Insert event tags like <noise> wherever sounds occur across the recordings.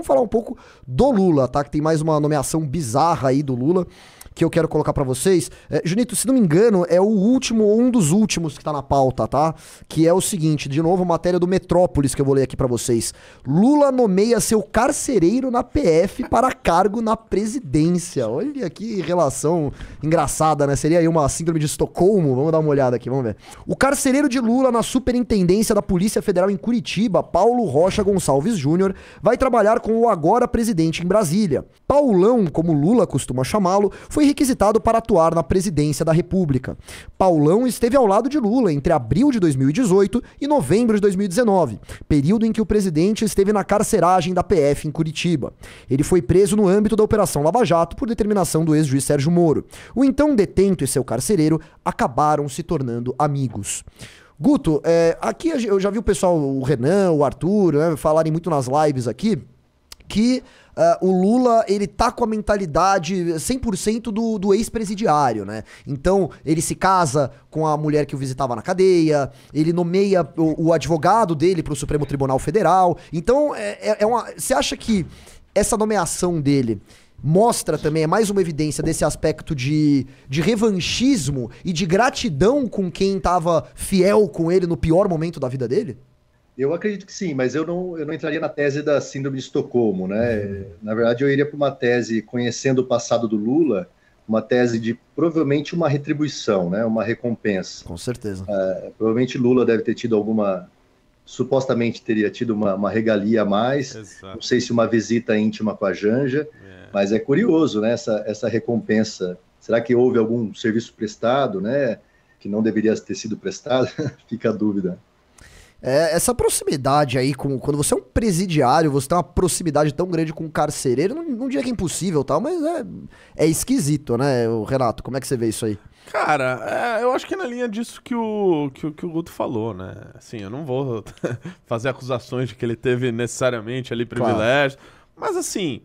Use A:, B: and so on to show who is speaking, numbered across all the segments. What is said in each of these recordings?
A: vamos falar um pouco do Lula, tá? Que tem mais uma nomeação bizarra aí do Lula que eu quero colocar para vocês. É, Junito, se não me engano, é o último ou um dos últimos que tá na pauta, tá? Que é o seguinte, de novo, matéria do Metrópolis que eu vou ler aqui para vocês. Lula nomeia seu carcereiro na PF para cargo na presidência. Olha que relação engraçada, né? Seria aí uma síndrome de Estocolmo. Vamos dar uma olhada aqui, vamos ver. O carcereiro de Lula na Superintendência da Polícia Federal em Curitiba, Paulo Rocha Gonçalves Júnior, vai trabalhar com com o agora presidente em Brasília. Paulão, como Lula costuma chamá-lo, foi requisitado para atuar na presidência da República. Paulão esteve ao lado de Lula entre abril de 2018 e novembro de 2019, período em que o presidente esteve na carceragem da PF em Curitiba. Ele foi preso no âmbito da Operação Lava Jato por determinação do ex-juiz Sérgio Moro. O então detento e seu carcereiro acabaram se tornando amigos. Guto, é, aqui eu já vi o pessoal, o Renan, o Arthur, né, falarem muito nas lives aqui que uh, o Lula, ele tá com a mentalidade 100% do, do ex-presidiário, né? Então, ele se casa com a mulher que o visitava na cadeia, ele nomeia o, o advogado dele pro Supremo Tribunal Federal. Então, é, é, é uma... Você acha que essa nomeação dele mostra também, é mais uma evidência desse aspecto de, de revanchismo e de gratidão com quem estava fiel com ele no pior momento da vida dele?
B: Eu acredito que sim, mas eu não, eu não entraria na tese da síndrome de Estocolmo, né? Uhum. Na verdade, eu iria para uma tese conhecendo o passado do Lula, uma tese de provavelmente uma retribuição, né? Uma recompensa. Com certeza. Uh, provavelmente Lula deve ter tido alguma, supostamente teria tido uma, uma regalia a mais. Exato. Não sei se uma visita íntima com a Janja, yeah. É. mas é curioso, né? Essa, essa recompensa. Será que houve algum serviço prestado, né? Que não deveria ter sido prestado? <laughs> Fica a dúvida.
A: É, essa proximidade aí, com, quando você é um presidiário, você tem uma proximidade tão grande com um carcereiro, não, não diria que é impossível tal, mas é, é esquisito, né, o Renato? Como é que você vê isso aí?
C: Cara, é, eu acho que é na linha disso que o, que, que o Guto falou, né? Assim, eu não vou <laughs> fazer acusações de que ele teve necessariamente ali privilégio, claro. mas assim,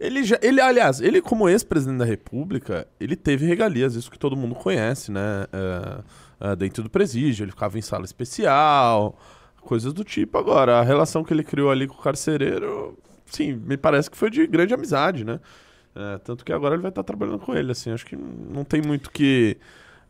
C: ele, já, ele, aliás, ele como ex-presidente da República, ele teve regalias, isso que todo mundo conhece, né? Uh, uh, dentro do presídio, ele ficava em sala especial, coisas do tipo. Agora, a relação que ele criou ali com o carcereiro, sim, me parece que foi de grande amizade, né? Uh, tanto que agora ele vai estar trabalhando com ele, assim, acho que não tem muito que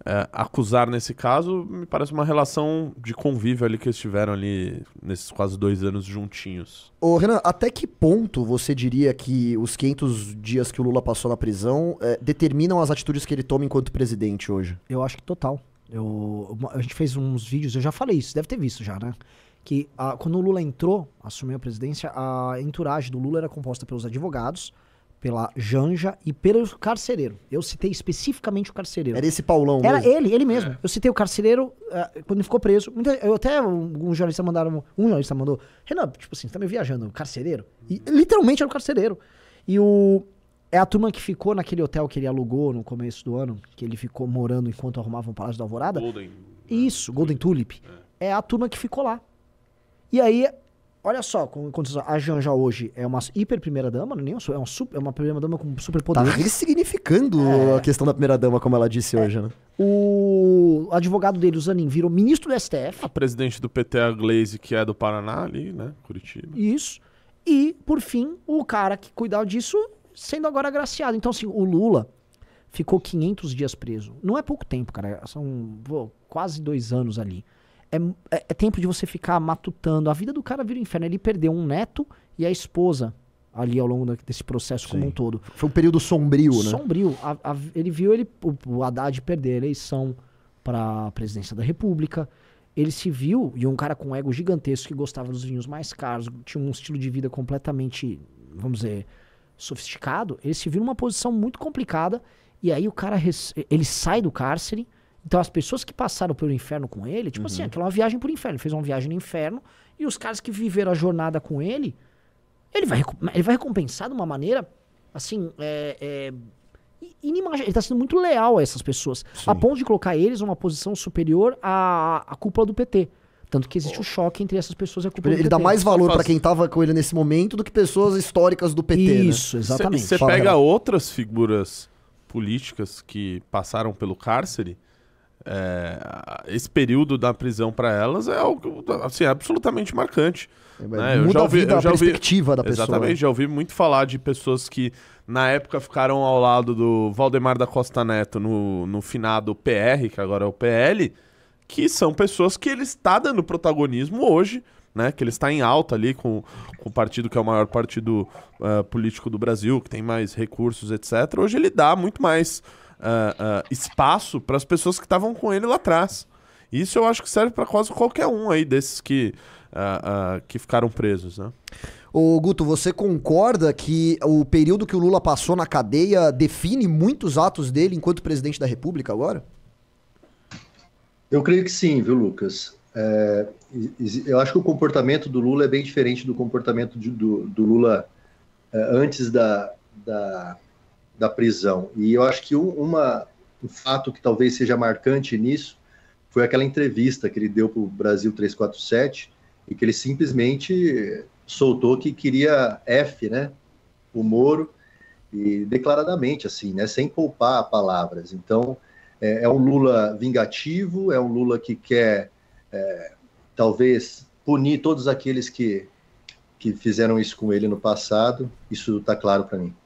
C: é, acusar nesse caso, me parece uma relação de convívio ali que eles tiveram ali nesses quase dois anos juntinhos.
A: Ô, Renan, até que ponto você diria que os 500 dias que o Lula passou na prisão é, determinam as atitudes
D: que ele toma enquanto presidente hoje? Eu acho que total. Eu, a gente fez uns vídeos, eu já falei isso, deve ter visto já, né? Que a, quando o Lula entrou, assumiu a presidência, a entourage do Lula era composta pelos advogados, pela Janja e pelo carcereiro. Eu citei especificamente o carcereiro. Era esse Paulão Era ele, ele mesmo. É. Eu citei o carcereiro uh, quando ele ficou preso. Eu até, alguns um jornalistas mandaram, um jornalista mandou, Renan, tipo assim, você tá me viajando, o carcereiro? E literalmente era o carcereiro. E o... É a turma que ficou naquele hotel que ele alugou no começo do ano, que ele ficou morando enquanto arrumavam o Palácio da Alvorada. Golden. Né? Isso, Golden Tulip. É. é a turma que ficou lá. E aí Olha só, a Janja hoje é uma hiper primeira dama, não é, nem um, é, um super, é uma primeira dama com super poder. Tá ressignificando
A: é. a questão da primeira dama, como ela disse é. hoje, né?
D: O advogado dele, o Zanin, virou ministro do STF. A
C: presidente do PT, a Glaze, que é do Paraná ali, né? Curitiba.
D: Isso. E, por fim, o cara que cuidava disso sendo agora agraciado. Então, assim, o Lula ficou 500 dias preso. Não é pouco tempo, cara. São pô, quase dois anos ali. É, é, é, tempo de você ficar matutando. A vida do cara vira um inferno. Ele perdeu um neto e a esposa ali ao longo desse processo Sim. como um todo. Foi um período sombrio, né? Sombrio. A, a, ele viu ele, o, o Haddad perder a eleição para a presidência da República. Ele se viu, e um cara com ego gigantesco que gostava dos vinhos mais caros, tinha um estilo de vida completamente, vamos dizer, sofisticado. Ele se viu numa posição muito complicada. E aí o cara, ele sai do cárcere então as pessoas que passaram pelo inferno com ele, tipo assim, uhum. assim, aquela é uma viagem por inferno. Ele fez uma viagem no inferno e os caras que viveram a jornada com ele, ele vai, ele vai recompensar de uma maneira, assim, é, é, inimaginável. Ele está sendo muito leal a essas pessoas, Sim. a ponto de colocar eles numa posição superior à, à cúpula do PT. Tanto que existe o oh. um choque entre essas pessoas e a tipo,
A: cúpula ele, do PT. Ele dá mais valor para quem estava com ele nesse momento do que pessoas históricas do PT. Né? Isso, né? exatamente. Você pega
C: outras figuras políticas que passaram pelo cárcere é, esse período da prisão para elas é algo assim, absolutamente marcante. É, né? Muda eu já ouvi, a, eu já ouvi, perspectiva da pessoa. Exatamente, né? já ouvi muito falar de pessoas que na época ficaram ao lado do Valdemar da Costa Neto no, no finado PR, que agora é o PL, que são pessoas que ele está dando protagonismo hoje, né? Que ele está em alta ali com, com o partido que é o maior partido uh, político do Brasil, que tem mais recursos, etc. Hoje ele dá muito mais uh, espaço para as pessoas que estavam com ele lá atrás. Isso eu acho que serve para quase qualquer um aí desses que, uh, que ficaram presos, né? Ô, Guto, você
A: concorda que o período que o Lula passou na cadeia define muitos atos dele enquanto presidente da República agora?
B: Eu creio que sim, viu, Lucas? É, eu acho que o comportamento do Lula é bem diferente do comportamento de, do, do, Lula é, antes da, da, da prisão. E eu acho que uma, um fato que talvez seja marcante nisso foi aquela entrevista que ele deu para o Brasil 347 e que ele simplesmente soltou que queria F, né? O Moro, e declaradamente, assim, né? Sem poupar palavras. Então, é, é um Lula vingativo, é um Lula que quer, é, talvez, punir todos aqueles que, que fizeram isso com ele no passado. Isso está claro para mim.